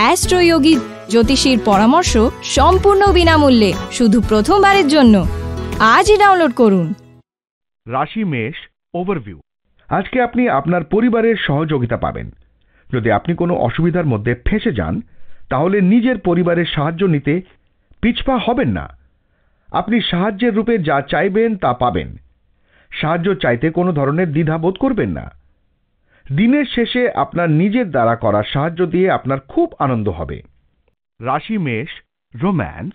অ্যাস্ট্রোয়োগী জ্যোতিষীর পরামর্শ সম্পূর্ণ বিনামূল্যে শুধু প্রথমবারের জন্য আজই ডাউনলোড করুন রাশি মেষ ওভারভিউ আজকে আপনি আপনার পরিবারের সহযোগিতা পাবেন যদি আপনি কোনো অসুবিধার মধ্যে ফেঁসে যান তাহলে নিজের পরিবারের সাহায্য নিতে পিছপা হবেন না আপনি সাহায্যের রূপে যা চাইবেন তা পাবেন সাহায্য চাইতে কোনো ধরনের দ্বিধা বোধ করবেন না দিনের শেষে আপনার নিজের দ্বারা করা সাহায্য দিয়ে আপনার খুব আনন্দ হবে রাশি মেষ রোম্যান্স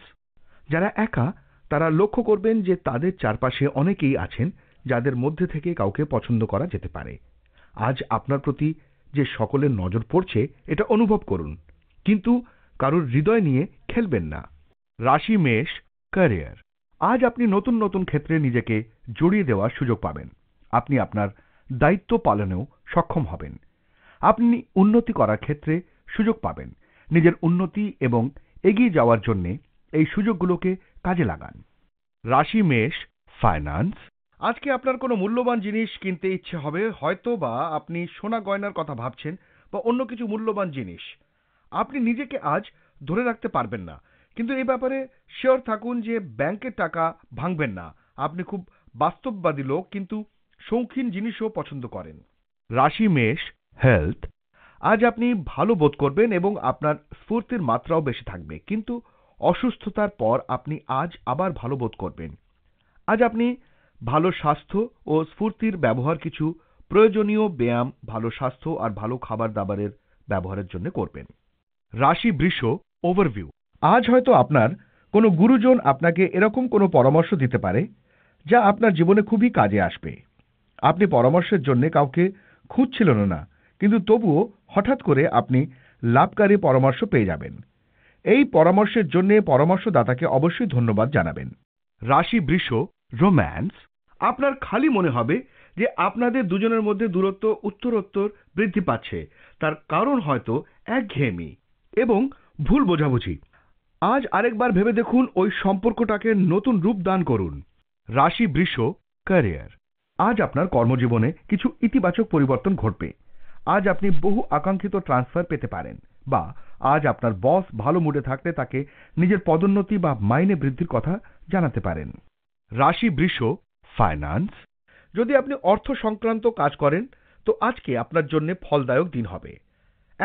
যারা একা তারা লক্ষ্য করবেন যে তাদের চারপাশে অনেকেই আছেন যাদের মধ্যে থেকে কাউকে পছন্দ করা যেতে পারে আজ আপনার প্রতি যে সকলের নজর পড়ছে এটা অনুভব করুন কিন্তু কারোর হৃদয় নিয়ে খেলবেন না রাশি মেষ ক্যারিয়ার আজ আপনি নতুন নতুন ক্ষেত্রে নিজেকে জড়িয়ে দেওয়ার সুযোগ পাবেন আপনি আপনার দায়িত্ব পালনেও সক্ষম হবেন আপনি উন্নতি করার ক্ষেত্রে সুযোগ পাবেন নিজের উন্নতি এবং এগিয়ে যাওয়ার জন্য এই সুযোগগুলোকে কাজে লাগান রাশি মেষ ফাইন্যান্স আজকে আপনার কোনো মূল্যবান জিনিস কিনতে ইচ্ছে হবে হয়তো বা আপনি সোনা গয়নার কথা ভাবছেন বা অন্য কিছু মূল্যবান জিনিস আপনি নিজেকে আজ ধরে রাখতে পারবেন না কিন্তু এই ব্যাপারে শিওর থাকুন যে ব্যাংকের টাকা ভাঙবেন না আপনি খুব বাস্তববাদী লোক কিন্তু শৌখিন জিনিসও পছন্দ করেন রাশি মেষ হেলথ আজ আপনি ভালো বোধ করবেন এবং আপনার স্ফূর্তির মাত্রাও বেশি থাকবে কিন্তু অসুস্থতার পর আপনি আজ আবার ভালো বোধ করবেন আজ আপনি ভালো স্বাস্থ্য ও স্ফূর্তির ব্যবহার কিছু প্রয়োজনীয় ব্যায়াম ভালো স্বাস্থ্য আর ভালো খাবার দাবারের ব্যবহারের জন্য করবেন রাশি বৃষ ওভারভিউ আজ হয়তো আপনার কোনো গুরুজন আপনাকে এরকম কোনো পরামর্শ দিতে পারে যা আপনার জীবনে খুবই কাজে আসবে আপনি পরামর্শের জন্য কাউকে খুঁজছিলেন না কিন্তু তবুও হঠাৎ করে আপনি লাভকারী পরামর্শ পেয়ে যাবেন এই পরামর্শের জন্য পরামর্শদাতাকে অবশ্যই ধন্যবাদ জানাবেন রাশি বৃষ রোম্যান্স আপনার খালি মনে হবে যে আপনাদের দুজনের মধ্যে দূরত্ব উত্তরোত্তর বৃদ্ধি পাচ্ছে তার কারণ হয়তো একঘেয়েমি এবং ভুল বোঝাবুঝি আজ আরেকবার ভেবে দেখুন ওই সম্পর্কটাকে নতুন রূপ দান করুন রাশি বৃষ ক্যারিয়ার আজ আপনার কর্মজীবনে কিছু ইতিবাচক পরিবর্তন ঘটবে আজ আপনি বহু আকাঙ্ক্ষিত ট্রান্সফার পেতে পারেন বা আজ আপনার বস ভালো মুডে থাকতে তাকে নিজের পদোন্নতি বা মাইনে বৃদ্ধির কথা জানাতে পারেন রাশি বৃষ ফাইন্যান্স যদি আপনি অর্থ সংক্রান্ত কাজ করেন তো আজকে আপনার জন্য ফলদায়ক দিন হবে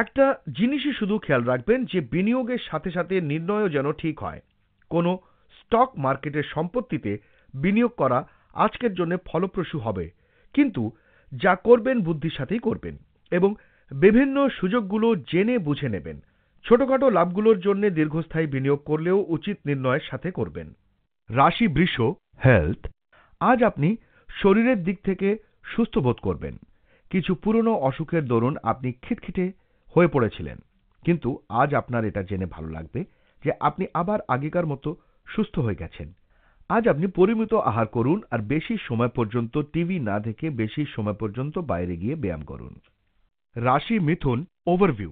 একটা জিনিসই শুধু খেয়াল রাখবেন যে বিনিয়োগের সাথে সাথে নির্ণয়ও যেন ঠিক হয় কোনো স্টক মার্কেটের সম্পত্তিতে বিনিয়োগ করা আজকের জন্য ফলপ্রসূ হবে কিন্তু যা করবেন বুদ্ধির সাথেই করবেন এবং বিভিন্ন সুযোগগুলো জেনে বুঝে নেবেন ছোটখাটো লাভগুলোর জন্য দীর্ঘস্থায়ী বিনিয়োগ করলেও উচিত নির্ণয়ের সাথে করবেন রাশি বৃষ হেলথ আজ আপনি শরীরের দিক থেকে সুস্থ বোধ করবেন কিছু পুরনো অসুখের দরুন আপনি খিটখিটে হয়ে পড়েছিলেন কিন্তু আজ আপনার এটা জেনে ভালো লাগবে যে আপনি আবার আগেকার মতো সুস্থ হয়ে গেছেন আজ আপনি পরিমিত আহার করুন আর বেশি সময় পর্যন্ত টিভি না দেখে বেশি সময় পর্যন্ত বাইরে গিয়ে ব্যায়াম করুন রাশি মিথুন ওভারভিউ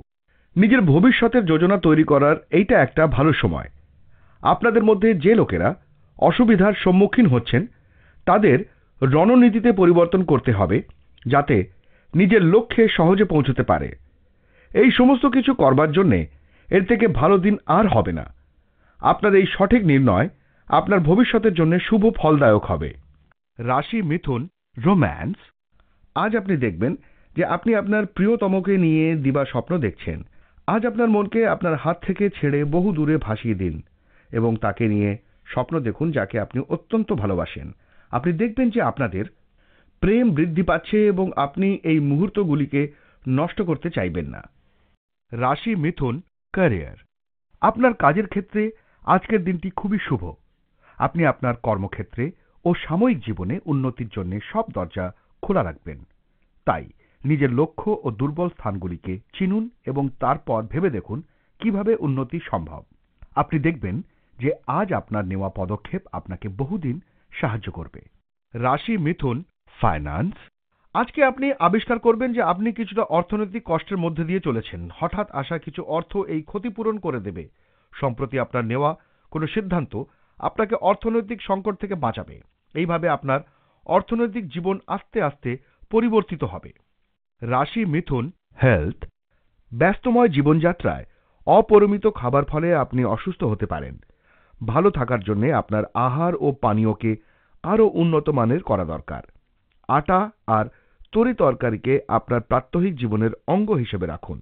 নিজের ভবিষ্যতের যোজনা তৈরি করার এইটা একটা ভালো সময় আপনাদের মধ্যে যে লোকেরা অসুবিধার সম্মুখীন হচ্ছেন তাদের রণনীতিতে পরিবর্তন করতে হবে যাতে নিজের লক্ষ্যে সহজে পৌঁছতে পারে এই সমস্ত কিছু করবার জন্যে এর থেকে ভালো দিন আর হবে না আপনার এই সঠিক নির্ণয় আপনার ভবিষ্যতের জন্য শুভ ফলদায়ক হবে রাশি মিথুন রোম্যান্স আজ আপনি দেখবেন যে আপনি আপনার প্রিয়তমকে নিয়ে দিবা স্বপ্ন দেখছেন আজ আপনার মনকে আপনার হাত থেকে ছেড়ে বহু দূরে ভাসিয়ে দিন এবং তাকে নিয়ে স্বপ্ন দেখুন যাকে আপনি অত্যন্ত ভালোবাসেন আপনি দেখবেন যে আপনাদের প্রেম বৃদ্ধি পাচ্ছে এবং আপনি এই মুহূর্তগুলিকে নষ্ট করতে চাইবেন না রাশি মিথুন ক্যারিয়ার আপনার কাজের ক্ষেত্রে আজকের দিনটি খুবই শুভ আপনি আপনার কর্মক্ষেত্রে ও সাময়িক জীবনে উন্নতির জন্য সব দরজা খোলা রাখবেন তাই নিজের লক্ষ্য ও দুর্বল স্থানগুলিকে চিনুন এবং তারপর ভেবে দেখুন কিভাবে উন্নতি সম্ভব আপনি দেখবেন যে আজ আপনার নেওয়া পদক্ষেপ আপনাকে বহুদিন সাহায্য করবে রাশি মিথুন ফাইন্যান্স আজকে আপনি আবিষ্কার করবেন যে আপনি কিছুটা অর্থনৈতিক কষ্টের মধ্যে দিয়ে চলেছেন হঠাৎ আসা কিছু অর্থ এই ক্ষতিপূরণ করে দেবে সম্প্রতি আপনার নেওয়া কোনো সিদ্ধান্ত আপনাকে অর্থনৈতিক সংকট থেকে বাঁচাবে এইভাবে আপনার অর্থনৈতিক জীবন আস্তে আস্তে পরিবর্তিত হবে রাশি মিথুন হেলথ ব্যস্তময় জীবনযাত্রায় অপরিমিত খাবার ফলে আপনি অসুস্থ হতে পারেন ভালো থাকার জন্য আপনার আহার ও পানীয়কে আরও উন্নত মানের করা দরকার আটা আর তরি তরকারিকে আপনার প্রাত্যহিক জীবনের অঙ্গ হিসেবে রাখুন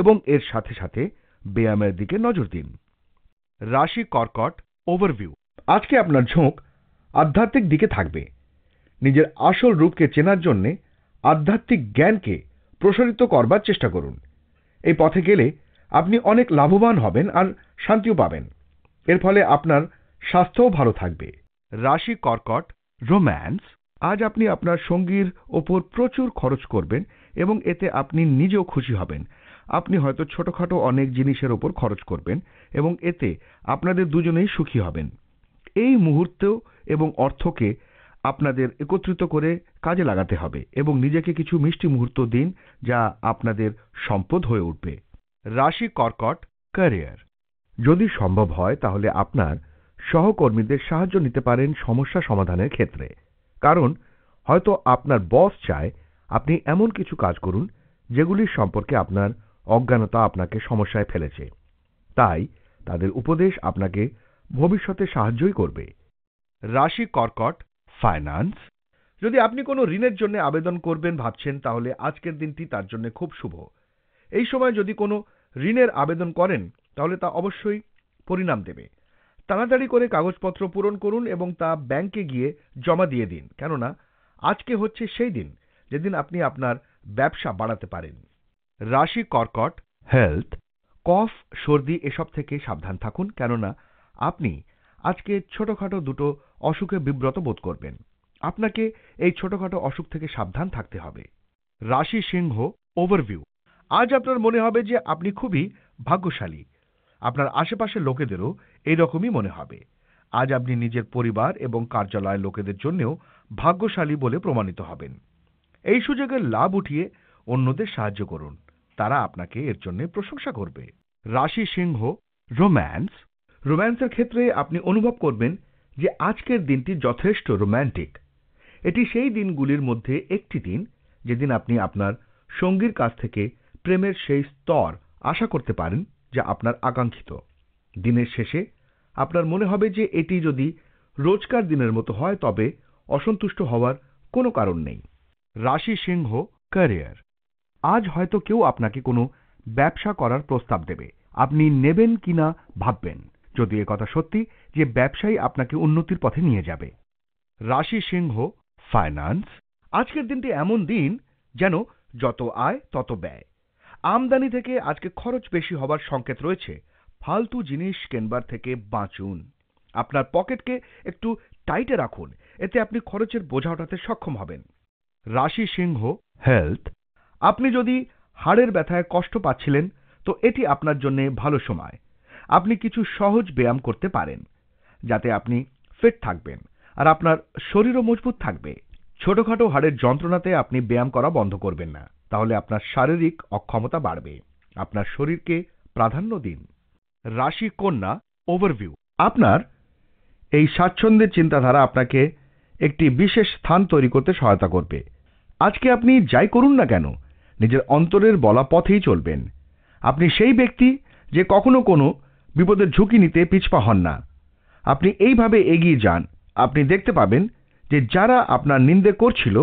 এবং এর সাথে সাথে ব্যায়ামের দিকে নজর দিন রাশি কর্কট ওভারভিউ আজকে আপনার ঝোঁক আধ্যাত্মিক দিকে থাকবে নিজের আসল রূপকে চেনার জন্যে আধ্যাত্মিক জ্ঞানকে প্রসারিত করবার চেষ্টা করুন এই পথে গেলে আপনি অনেক লাভবান হবেন আর শান্তিও পাবেন এর ফলে আপনার স্বাস্থ্যও ভালো থাকবে রাশি কর্কট রোম্যান্স আজ আপনি আপনার সঙ্গীর ওপর প্রচুর খরচ করবেন এবং এতে আপনি নিজেও খুশি হবেন আপনি হয়তো ছোটখাটো অনেক জিনিসের ওপর খরচ করবেন এবং এতে আপনাদের দুজনেই সুখী হবেন এই মুহূর্ত এবং অর্থকে আপনাদের একত্রিত করে কাজে লাগাতে হবে এবং নিজেকে কিছু মিষ্টি মুহূর্ত দিন যা আপনাদের সম্পদ হয়ে উঠবে রাশি কর্কট ক্যারিয়ার যদি সম্ভব হয় তাহলে আপনার সহকর্মীদের সাহায্য নিতে পারেন সমস্যা সমাধানের ক্ষেত্রে কারণ হয়তো আপনার বস চায় আপনি এমন কিছু কাজ করুন যেগুলির সম্পর্কে আপনার অজ্ঞানতা আপনাকে সমস্যায় ফেলেছে তাই তাদের উপদেশ আপনাকে ভবিষ্যতে সাহায্যই করবে রাশি কর্কট ফাইন্যান্স যদি আপনি কোনো ঋণের জন্য আবেদন করবেন ভাবছেন তাহলে আজকের দিনটি তার জন্য খুব শুভ এই সময় যদি কোনো ঋণের আবেদন করেন তাহলে তা অবশ্যই পরিণাম দেবে তাড়াতাড়ি করে কাগজপত্র পূরণ করুন এবং তা ব্যাংকে গিয়ে জমা দিয়ে দিন কেননা আজকে হচ্ছে সেই দিন যেদিন আপনি আপনার ব্যবসা বাড়াতে পারেন রাশি কর্কট হেলথ কফ সর্দি এসব থেকে সাবধান থাকুন কেননা আপনি আজকে ছোটখাটো দুটো অসুখে বিব্রত বোধ করবেন আপনাকে এই ছোটখাটো অসুখ থেকে সাবধান থাকতে হবে রাশি সিংহ ওভারভিউ আজ আপনার মনে হবে যে আপনি খুবই ভাগ্যশালী আপনার আশেপাশের লোকেদেরও এইরকমই মনে হবে আজ আপনি নিজের পরিবার এবং কার্যালয়ের লোকেদের জন্যও ভাগ্যশালী বলে প্রমাণিত হবেন এই সুযোগের লাভ উঠিয়ে অন্যদের সাহায্য করুন তারা আপনাকে এর জন্য প্রশংসা করবে রাশি সিংহ রোম্যান্স রোম্যান্সের ক্ষেত্রে আপনি অনুভব করবেন যে আজকের দিনটি যথেষ্ট রোম্যান্টিক এটি সেই দিনগুলির মধ্যে একটি দিন যেদিন আপনি আপনার সঙ্গীর কাছ থেকে প্রেমের সেই স্তর আশা করতে পারেন যা আপনার আকাঙ্ক্ষিত দিনের শেষে আপনার মনে হবে যে এটি যদি রোজকার দিনের মতো হয় তবে অসন্তুষ্ট হওয়ার কোনো কারণ নেই রাশি সিংহ ক্যারিয়ার আজ হয়তো কেউ আপনাকে কোনো ব্যবসা করার প্রস্তাব দেবে আপনি নেবেন কি না ভাববেন যদি কথা সত্যি যে ব্যবসায়ী আপনাকে উন্নতির পথে নিয়ে যাবে রাশি সিংহ ফাইন্যান্স আজকের দিনটি এমন দিন যেন যত আয় তত ব্যয় আমদানি থেকে আজকে খরচ বেশি হবার সংকেত রয়েছে ফালতু জিনিস কেনবার থেকে বাঁচুন আপনার পকেটকে একটু টাইটে রাখুন এতে আপনি খরচের বোঝা ওঠাতে সক্ষম হবেন রাশি সিংহ হেলথ আপনি যদি হাড়ের ব্যথায় কষ্ট পাচ্ছিলেন তো এটি আপনার জন্য ভালো সময় আপনি কিছু সহজ ব্যায়াম করতে পারেন যাতে আপনি ফিট থাকবেন আর আপনার শরীরও মজবুত থাকবে ছোটখাটো হাড়ের যন্ত্রণাতে আপনি ব্যায়াম করা বন্ধ করবেন না তাহলে আপনার শারীরিক অক্ষমতা বাড়বে আপনার শরীরকে প্রাধান্য দিন রাশি কন্যা ওভারভিউ আপনার এই স্বাচ্ছন্দ্যের চিন্তাধারা আপনাকে একটি বিশেষ স্থান তৈরি করতে সহায়তা করবে আজকে আপনি যাই করুন না কেন নিজের অন্তরের বলা পথেই চলবেন আপনি সেই ব্যক্তি যে কখনো কোনো বিপদের ঝুঁকি নিতে পিছপা হন না আপনি এইভাবে এগিয়ে যান আপনি দেখতে পাবেন যে যারা আপনার নিন্দে করছিল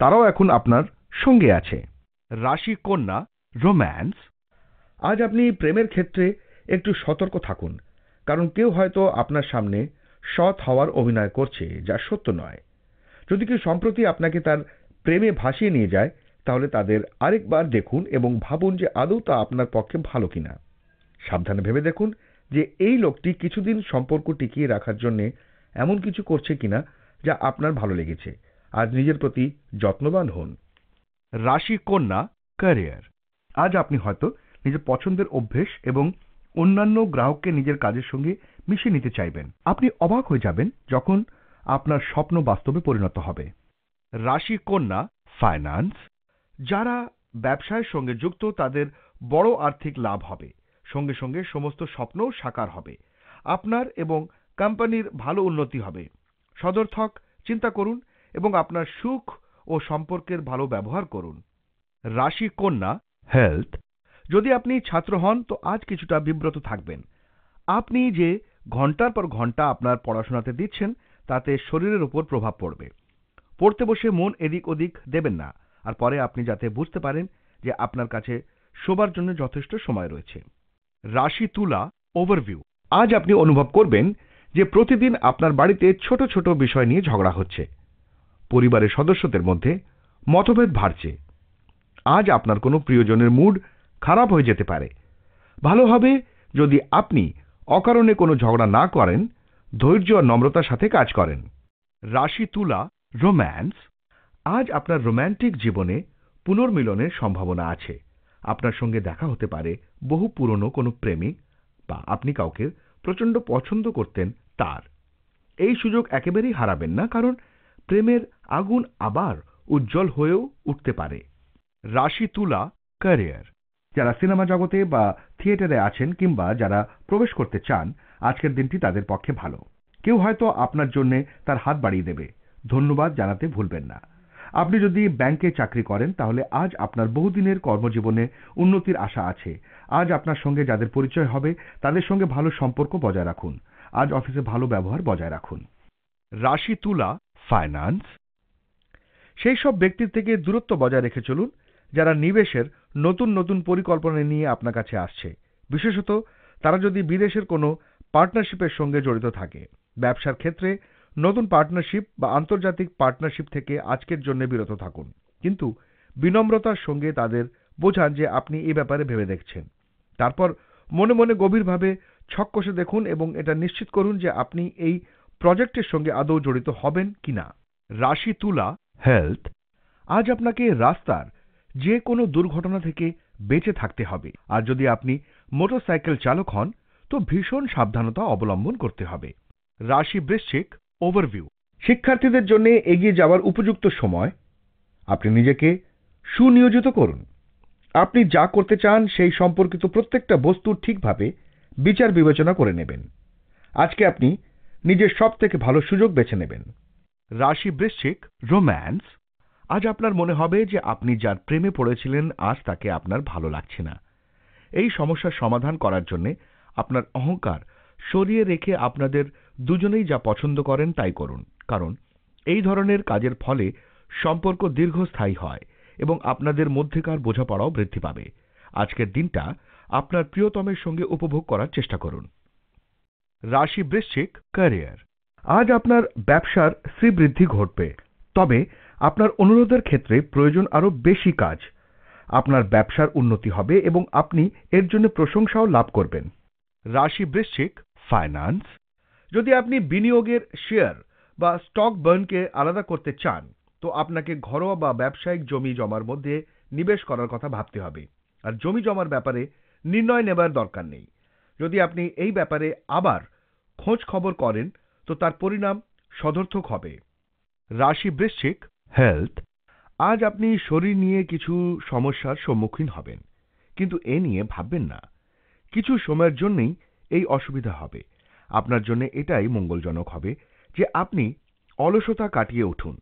তারাও এখন আপনার সঙ্গে আছে রাশি কন্যা রোম্যান্স আজ আপনি প্রেমের ক্ষেত্রে একটু সতর্ক থাকুন কারণ কেউ হয়তো আপনার সামনে সৎ হওয়ার অভিনয় করছে যা সত্য নয় যদি কেউ সম্প্রতি আপনাকে তার প্রেমে ভাসিয়ে নিয়ে যায় তাহলে তাদের আরেকবার দেখুন এবং ভাবুন যে আদৌ তা আপনার পক্ষে ভালো কিনা সাবধানে ভেবে দেখুন যে এই লোকটি কিছুদিন সম্পর্ক টিকিয়ে রাখার জন্যে এমন কিছু করছে কিনা যা আপনার ভালো লেগেছে আজ নিজের প্রতি যত্নবান হন রাশি কন্যা ক্যারিয়ার আজ আপনি হয়তো নিজের পছন্দের অভ্যেস এবং অন্যান্য গ্রাহককে নিজের কাজের সঙ্গে মিশিয়ে নিতে চাইবেন আপনি অবাক হয়ে যাবেন যখন আপনার স্বপ্ন বাস্তবে পরিণত হবে রাশি কন্যা ফাইন্যান্স যারা ব্যবসায়ের সঙ্গে যুক্ত তাদের বড় আর্থিক লাভ হবে সঙ্গে সঙ্গে সমস্ত স্বপ্নও সাকার হবে আপনার এবং কোম্পানির ভালো উন্নতি হবে সদর্থক চিন্তা করুন এবং আপনার সুখ ও সম্পর্কের ভালো ব্যবহার করুন রাশি কন্যা হেলথ যদি আপনি ছাত্র হন তো আজ কিছুটা বিব্রত থাকবেন আপনি যে ঘন্টার পর ঘন্টা আপনার পড়াশোনাতে দিচ্ছেন তাতে শরীরের উপর প্রভাব পড়বে পড়তে বসে মন এদিক ওদিক দেবেন না আর পরে আপনি যাতে বুঝতে পারেন যে আপনার কাছে শোবার জন্য যথেষ্ট সময় রয়েছে রাশি তুলা ওভারভিউ আজ আপনি অনুভব করবেন যে প্রতিদিন আপনার বাড়িতে ছোট ছোট বিষয় নিয়ে ঝগড়া হচ্ছে পরিবারের সদস্যদের মধ্যে মতভেদ বাড়ছে আজ আপনার কোনো প্রিয়জনের মুড খারাপ হয়ে যেতে পারে ভালো হবে যদি আপনি অকারণে কোনো ঝগড়া না করেন ধৈর্য আর নম্রতার সাথে কাজ করেন রাশি তুলা রোম্যান্স আজ আপনার রোম্যান্টিক জীবনে পুনর্মিলনের সম্ভাবনা আছে আপনার সঙ্গে দেখা হতে পারে বহু পুরনো কোনো প্রেমিক বা আপনি কাউকে প্রচণ্ড পছন্দ করতেন তার এই সুযোগ একেবারেই হারাবেন না কারণ প্রেমের আগুন আবার উজ্জ্বল হয়েও উঠতে পারে রাশি তুলা ক্যারিয়ার যারা সিনেমা জগতে বা থিয়েটারে আছেন কিংবা যারা প্রবেশ করতে চান আজকের দিনটি তাদের পক্ষে ভালো কেউ হয়তো আপনার জন্য তার হাত বাড়িয়ে দেবে ধন্যবাদ জানাতে ভুলবেন না আপনি যদি ব্যাংকে চাকরি করেন তাহলে আজ আপনার বহুদিনের কর্মজীবনে উন্নতির আশা আছে আজ আপনার সঙ্গে যাদের পরিচয় হবে তাদের সঙ্গে ভালো সম্পর্ক বজায় রাখুন আজ অফিসে ভালো ব্যবহার বজায় রাখুন রাশি তুলা ফাইন্যান্স সেই সব ব্যক্তির থেকে দূরত্ব বজায় রেখে চলুন যারা নিবেশের নতুন নতুন পরিকল্পনা নিয়ে আপনার কাছে আসছে বিশেষত তারা যদি বিদেশের কোনো পার্টনারশিপের সঙ্গে জড়িত থাকে ব্যবসার ক্ষেত্রে নতুন পার্টনারশিপ বা আন্তর্জাতিক পার্টনারশিপ থেকে আজকের জন্য বিরত থাকুন কিন্তু বিনম্রতার সঙ্গে তাদের বোঝান যে আপনি এ ব্যাপারে ভেবে দেখছেন তারপর মনে মনে গভীরভাবে ছক দেখুন এবং এটা নিশ্চিত করুন যে আপনি এই প্রজেক্টের সঙ্গে আদৌ জড়িত হবেন কি না রাশি তুলা হেলথ আজ আপনাকে রাস্তার যে কোনো দুর্ঘটনা থেকে বেঁচে থাকতে হবে আর যদি আপনি মোটরসাইকেল চালক হন তো ভীষণ সাবধানতা অবলম্বন করতে হবে রাশি বৃশ্চিক ওভারভিউ শিক্ষার্থীদের জন্য এগিয়ে যাওয়ার উপযুক্ত সময় আপনি নিজেকে সুনিয়োজিত করুন আপনি যা করতে চান সেই সম্পর্কিত প্রত্যেকটা বস্তুর ঠিকভাবে বিচার বিবেচনা করে নেবেন আজকে আপনি নিজের সব থেকে ভালো সুযোগ বেছে নেবেন রাশি বৃশ্চিক রোম্যান্স আজ আপনার মনে হবে যে আপনি যার প্রেমে পড়েছিলেন আজ তাকে আপনার ভালো লাগছে না এই সমস্যার সমাধান করার জন্য আপনার অহংকার সরিয়ে রেখে আপনাদের দুজনেই যা পছন্দ করেন তাই করুন কারণ এই ধরনের কাজের ফলে সম্পর্ক দীর্ঘস্থায়ী হয় এবং আপনাদের মধ্যেকার বোঝাপড়াও বৃদ্ধি পাবে আজকের দিনটা আপনার প্রিয়তমের সঙ্গে উপভোগ করার চেষ্টা করুন রাশি বৃশ্চিক ক্যারিয়ার আজ আপনার ব্যবসার শ্রীবৃদ্ধি ঘটবে তবে আপনার অনুরোধের ক্ষেত্রে প্রয়োজন আরও বেশি কাজ আপনার ব্যবসার উন্নতি হবে এবং আপনি এর জন্য প্রশংসাও লাভ করবেন রাশি বৃশ্চিক ফাইন্যান্স যদি আপনি বিনিয়োগের শেয়ার বা স্টক বার্নকে আলাদা করতে চান তো আপনাকে ঘরোয়া বা ব্যবসায়িক জমি জমার মধ্যে নিবেশ করার কথা ভাবতে হবে আর জমি জমার ব্যাপারে নির্ণয় নেবার দরকার নেই যদি আপনি এই ব্যাপারে আবার খোঁজ খবর করেন তো তার পরিণাম সদর্থক হবে রাশি বৃশ্চিক হেলথ আজ আপনি শরীর নিয়ে কিছু সমস্যার সম্মুখীন হবেন কিন্তু এ নিয়ে ভাববেন না কিছু সময়ের জন্যই এই অসুবিধা হবে আপনার জন্য এটাই মঙ্গলজনক হবে যে আপনি অলসতা কাটিয়ে উঠুন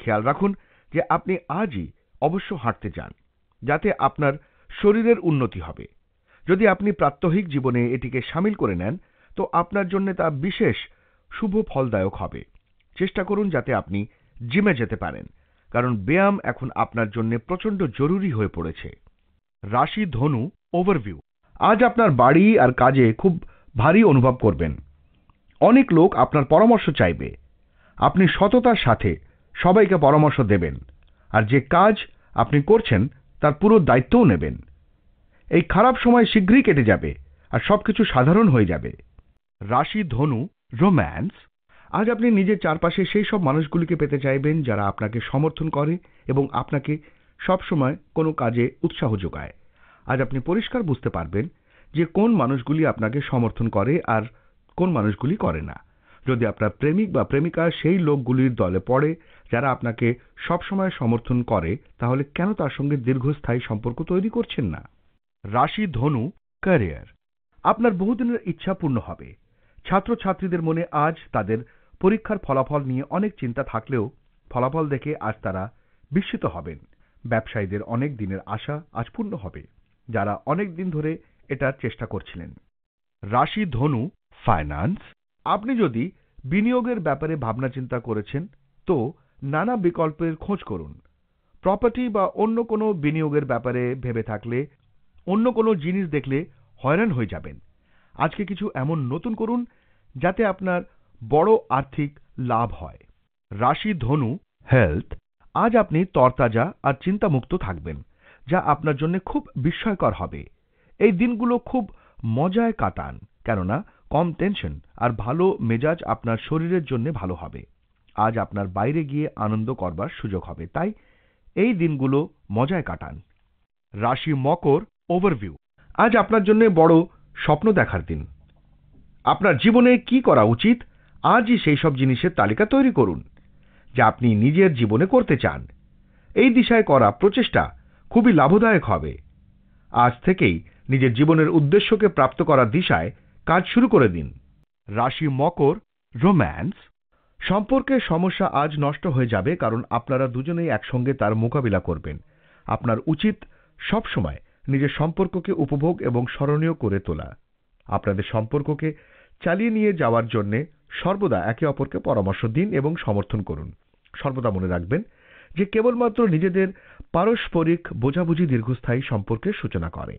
খেয়াল রাখুন যে আপনি আজই অবশ্য হাঁটতে যান যাতে আপনার শরীরের উন্নতি হবে যদি আপনি প্রাত্যহিক জীবনে এটিকে সামিল করে নেন তো আপনার জন্য তা বিশেষ শুভ ফলদায়ক হবে চেষ্টা করুন যাতে আপনি জিমে যেতে পারেন কারণ ব্যায়াম এখন আপনার জন্য প্রচণ্ড জরুরি হয়ে পড়েছে রাশি ধনু ওভারভিউ আজ আপনার বাড়ি আর কাজে খুব ভারী অনুভব করবেন অনেক লোক আপনার পরামর্শ চাইবে আপনি সততার সাথে সবাইকে পরামর্শ দেবেন আর যে কাজ আপনি করছেন তার পুরো দায়িত্বও নেবেন এই খারাপ সময় শীঘ্রই কেটে যাবে আর সবকিছু সাধারণ হয়ে যাবে রাশি ধনু রোম্যান্স আজ আপনি নিজের চারপাশে সেই সব মানুষগুলিকে পেতে চাইবেন যারা আপনাকে সমর্থন করে এবং আপনাকে সবসময় কোনো কাজে উৎসাহ যোগায় আজ আপনি পরিষ্কার বুঝতে পারবেন যে কোন মানুষগুলি আপনাকে সমর্থন করে আর কোন মানুষগুলি করে না যদি আপনার প্রেমিক বা প্রেমিকা সেই লোকগুলির দলে পড়ে যারা আপনাকে সবসময় সমর্থন করে তাহলে কেন তার সঙ্গে দীর্ঘস্থায়ী সম্পর্ক তৈরি করছেন না রাশি ধনু ক্যারিয়ার আপনার বহুদিনের ইচ্ছা পূর্ণ হবে ছাত্রছাত্রীদের মনে আজ তাদের পরীক্ষার ফলাফল নিয়ে অনেক চিন্তা থাকলেও ফলাফল দেখে আজ তারা বিস্মিত হবেন ব্যবসায়ীদের অনেক দিনের আশা আজ পূর্ণ হবে যারা অনেক দিন ধরে এটার চেষ্টা করছিলেন রাশি ধনু ফাইন্যান্স আপনি যদি বিনিয়োগের ব্যাপারে ভাবনা চিন্তা করেছেন তো নানা বিকল্পের খোঁজ করুন প্রপার্টি বা অন্য কোনো বিনিয়োগের ব্যাপারে ভেবে থাকলে অন্য কোনো জিনিস দেখলে হয়রান হয়ে যাবেন আজকে কিছু এমন নতুন করুন যাতে আপনার বড় আর্থিক লাভ হয় রাশি ধনু হেলথ আজ আপনি তরতাজা আর চিন্তামুক্ত থাকবেন যা আপনার জন্য খুব বিস্ময়কর হবে এই দিনগুলো খুব মজায় কাটান কেননা কম টেনশন আর ভালো মেজাজ আপনার শরীরের জন্য ভালো হবে আজ আপনার বাইরে গিয়ে আনন্দ করবার সুযোগ হবে তাই এই দিনগুলো মজায় কাটান রাশি মকর ওভারভিউ আজ আপনার জন্য বড় স্বপ্ন দেখার দিন আপনার জীবনে কি করা উচিত আজই সেই সব জিনিসের তালিকা তৈরি করুন যা আপনি নিজের জীবনে করতে চান এই দিশায় করা প্রচেষ্টা খুবই লাভদায়ক হবে আজ থেকেই নিজের জীবনের উদ্দেশ্যকে প্রাপ্ত করার দিশায় কাজ শুরু করে দিন রাশি মকর রোম্যান্স সম্পর্কের সমস্যা আজ নষ্ট হয়ে যাবে কারণ আপনারা দুজনেই একসঙ্গে তার মোকাবিলা করবেন আপনার উচিত সবসময় নিজের সম্পর্ককে উপভোগ এবং স্মরণীয় করে তোলা আপনাদের সম্পর্ককে চালিয়ে নিয়ে যাওয়ার জন্য সর্বদা একে অপরকে পরামর্শ দিন এবং সমর্থন করুন সর্বদা মনে রাখবেন যে কেবলমাত্র নিজেদের পারস্পরিক বোঝাবুঝি দীর্ঘস্থায়ী সম্পর্কের সূচনা করে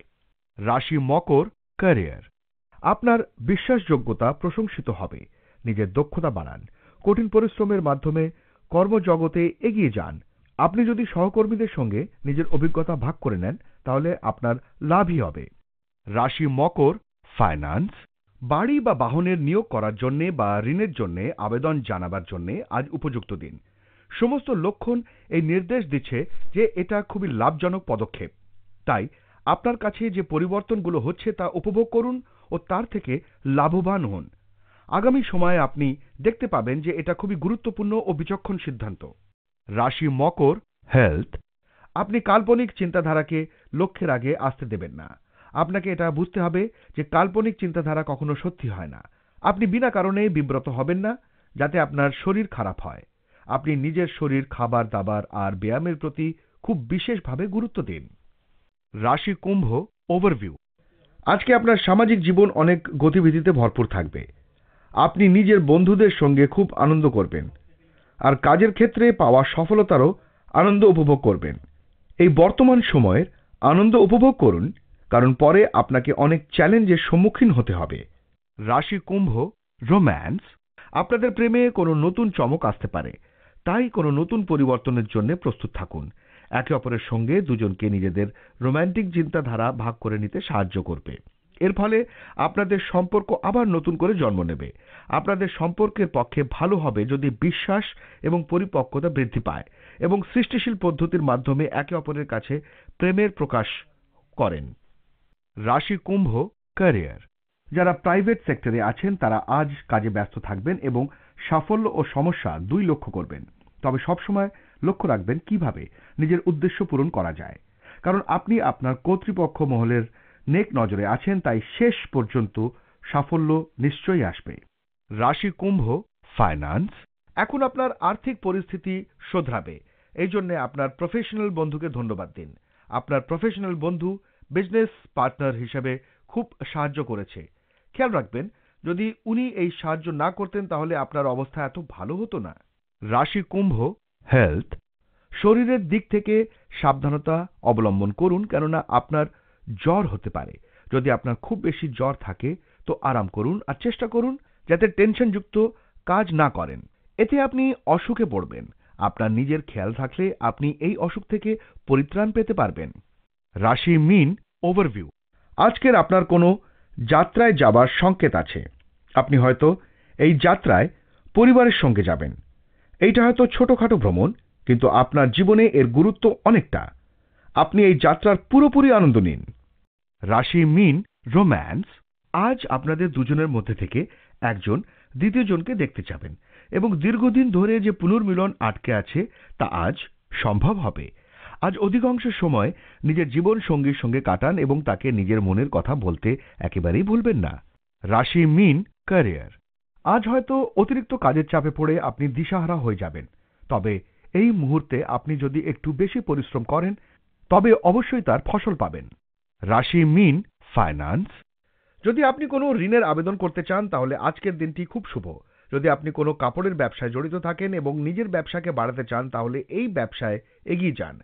রাশি মকর ক্যারিয়ার আপনার বিশ্বাসযোগ্যতা প্রশংসিত হবে নিজের দক্ষতা বাড়ান কঠিন পরিশ্রমের মাধ্যমে কর্মজগতে এগিয়ে যান আপনি যদি সহকর্মীদের সঙ্গে নিজের অভিজ্ঞতা ভাগ করে নেন তাহলে আপনার লাভই হবে রাশি মকর ফাইন্যান্স বাড়ি বা বাহনের নিয়োগ করার জন্যে বা ঋণের জন্যে আবেদন জানাবার জন্যে আজ উপযুক্ত দিন সমস্ত লক্ষণ এই নির্দেশ দিচ্ছে যে এটা খুবই লাভজনক পদক্ষেপ তাই আপনার কাছে যে পরিবর্তনগুলো হচ্ছে তা উপভোগ করুন ও তার থেকে লাভবান হন আগামী সময়ে আপনি দেখতে পাবেন যে এটা খুবই গুরুত্বপূর্ণ ও বিচক্ষণ সিদ্ধান্ত রাশি মকর হেলথ আপনি কাল্পনিক চিন্তাধারাকে লক্ষ্যের আগে আসতে দেবেন না আপনাকে এটা বুঝতে হবে যে কাল্পনিক চিন্তাধারা কখনো সত্যি হয় না আপনি বিনা কারণে বিব্রত হবেন না যাতে আপনার শরীর খারাপ হয় আপনি নিজের শরীর খাবার দাবার আর ব্যায়ামের প্রতি খুব বিশেষভাবে গুরুত্ব দিন রাশি কুম্ভ ওভারভিউ আজকে আপনার সামাজিক জীবন অনেক গতিবিধিতে ভরপুর থাকবে আপনি নিজের বন্ধুদের সঙ্গে খুব আনন্দ করবেন আর কাজের ক্ষেত্রে পাওয়া সফলতারও আনন্দ উপভোগ করবেন এই বর্তমান সময়ের আনন্দ উপভোগ করুন কারণ পরে আপনাকে অনেক চ্যালেঞ্জের সম্মুখীন হতে হবে রাশি কুম্ভ রোম্যান্স আপনাদের প্রেমে কোনো নতুন চমক আসতে পারে তাই কোনো নতুন পরিবর্তনের জন্য প্রস্তুত থাকুন একে অপরের সঙ্গে দুজনকে নিজেদের রোম্যান্টিক চিন্তাধারা ভাগ করে নিতে সাহায্য করবে এর ফলে আপনাদের সম্পর্ক আবার নতুন করে জন্ম নেবে আপনাদের সম্পর্কের পক্ষে ভালো হবে যদি বিশ্বাস এবং পরিপক্কতা বৃদ্ধি পায় এবং সৃষ্টিশীল পদ্ধতির মাধ্যমে একে অপরের কাছে প্রেমের প্রকাশ করেন রাশি কুম্ভ ক্যারিয়ার যারা প্রাইভেট সেক্টরে আছেন তারা আজ কাজে ব্যস্ত থাকবেন এবং সাফল্য ও সমস্যা দুই লক্ষ্য করবেন তবে সবসময় লক্ষ্য রাখবেন কিভাবে নিজের উদ্দেশ্য পূরণ করা যায় কারণ আপনি আপনার কর্তৃপক্ষ মহলের নেক নজরে আছেন তাই শেষ পর্যন্ত সাফল্য নিশ্চয়ই আসবে রাশি কুম্ভ ফাইন্যান্স এখন আপনার আর্থিক পরিস্থিতি শোধরাবে এই জন্য আপনার প্রফেশনাল বন্ধুকে ধন্যবাদ দিন আপনার প্রফেশনাল বন্ধু বিজনেস পার্টনার হিসেবে খুব সাহায্য করেছে খেয়াল রাখবেন যদি উনি এই সাহায্য না করতেন তাহলে আপনার অবস্থা এত ভালো হতো না রাশি কুম্ভ হেলথ শরীরের দিক থেকে সাবধানতা অবলম্বন করুন কেননা আপনার জ্বর হতে পারে যদি আপনার খুব বেশি জ্বর থাকে তো আরাম করুন আর চেষ্টা করুন যাতে টেনশনযুক্ত কাজ না করেন এতে আপনি অসুখে পড়বেন আপনার নিজের খেয়াল থাকলে আপনি এই অসুখ থেকে পরিত্রাণ পেতে পারবেন রাশি মিন ওভারভিউ আজকের আপনার কোনো যাত্রায় যাবার সংকেত আছে আপনি হয়তো এই যাত্রায় পরিবারের সঙ্গে যাবেন এইটা হয়তো ছোটখাটো ভ্রমণ কিন্তু আপনার জীবনে এর গুরুত্ব অনেকটা আপনি এই যাত্রার পুরোপুরি আনন্দ নিন রাশি মিন রোম্যান্স আজ আপনাদের দুজনের মধ্যে থেকে একজন দ্বিতীয়জনকে দেখতে যাবেন এবং দীর্ঘদিন ধরে যে পুনর্মিলন আটকে আছে তা আজ সম্ভব হবে আজ অধিকাংশ সময় নিজের জীবন সঙ্গীর সঙ্গে কাটান এবং তাকে নিজের মনের কথা বলতে একেবারেই ভুলবেন না রাশি মিন ক্যারিয়ার আজ হয়তো অতিরিক্ত কাজের চাপে পড়ে আপনি দিশাহারা হয়ে যাবেন তবে এই মুহূর্তে আপনি যদি একটু বেশি পরিশ্রম করেন তবে অবশ্যই তার ফসল পাবেন রাশি মিন ফাইন্যান্স যদি আপনি কোনো ঋণের আবেদন করতে চান তাহলে আজকের দিনটি খুব শুভ যদি আপনি কোনো কাপড়ের ব্যবসায় জড়িত থাকেন এবং নিজের ব্যবসাকে বাড়াতে চান তাহলে এই ব্যবসায় এগিয়ে যান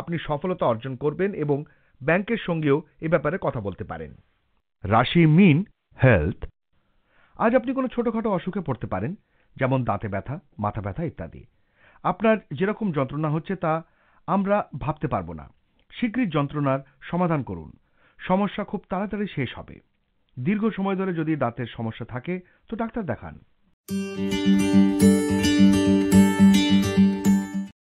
আপনি সফলতা অর্জন করবেন এবং ব্যাংকের সঙ্গেও এ ব্যাপারে কথা বলতে পারেন রাশি মিন হেলথ আজ আপনি কোনো ছোটোখাটো অসুখে পড়তে পারেন যেমন দাঁতে ব্যথা মাথা ব্যথা ইত্যাদি আপনার যেরকম যন্ত্রণা হচ্ছে তা আমরা ভাবতে পারবো না শীঘ্রই যন্ত্রণার সমাধান করুন সমস্যা খুব তাড়াতাড়ি শেষ হবে দীর্ঘ সময় ধরে যদি দাঁতের সমস্যা থাকে তো ডাক্তার দেখান